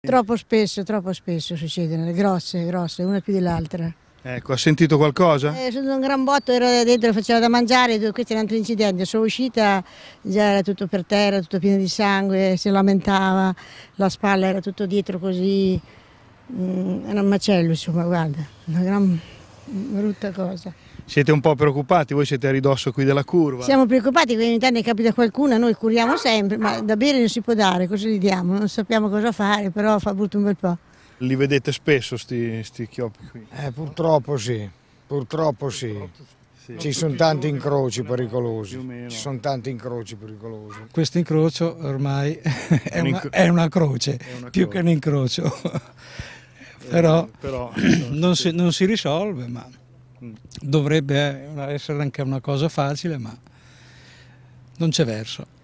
Troppo spesso, troppo spesso succedono, grosse, grosse, una più dell'altra. Ecco, ha sentito qualcosa? Eh, sono un gran botto, ero dentro, faceva da mangiare, questo è un altro incidente, sono uscita, già era tutto per terra, tutto pieno di sangue, si lamentava, la spalla era tutto dietro così, mm, era un macello insomma, guarda, una gran brutta cosa siete un po' preoccupati, voi siete a ridosso qui della curva. Siamo preoccupati perché ogni tanto ne capita qualcuna, noi curiamo sempre, ma da bere non si può dare, cosa gli diamo? Non sappiamo cosa fare, però fa brutto un bel po'. Li vedete spesso questi chioppi qui? Eh, purtroppo sì, purtroppo sì. sì. Ci sono tanti incroci pericolosi, ci sono tanti incroci pericolosi. Questo incrocio ormai è una, è una croce, più che un incrocio, eh, però, però non, si, non si risolve. Ma... Dovrebbe eh, essere anche una cosa facile, ma non c'è verso.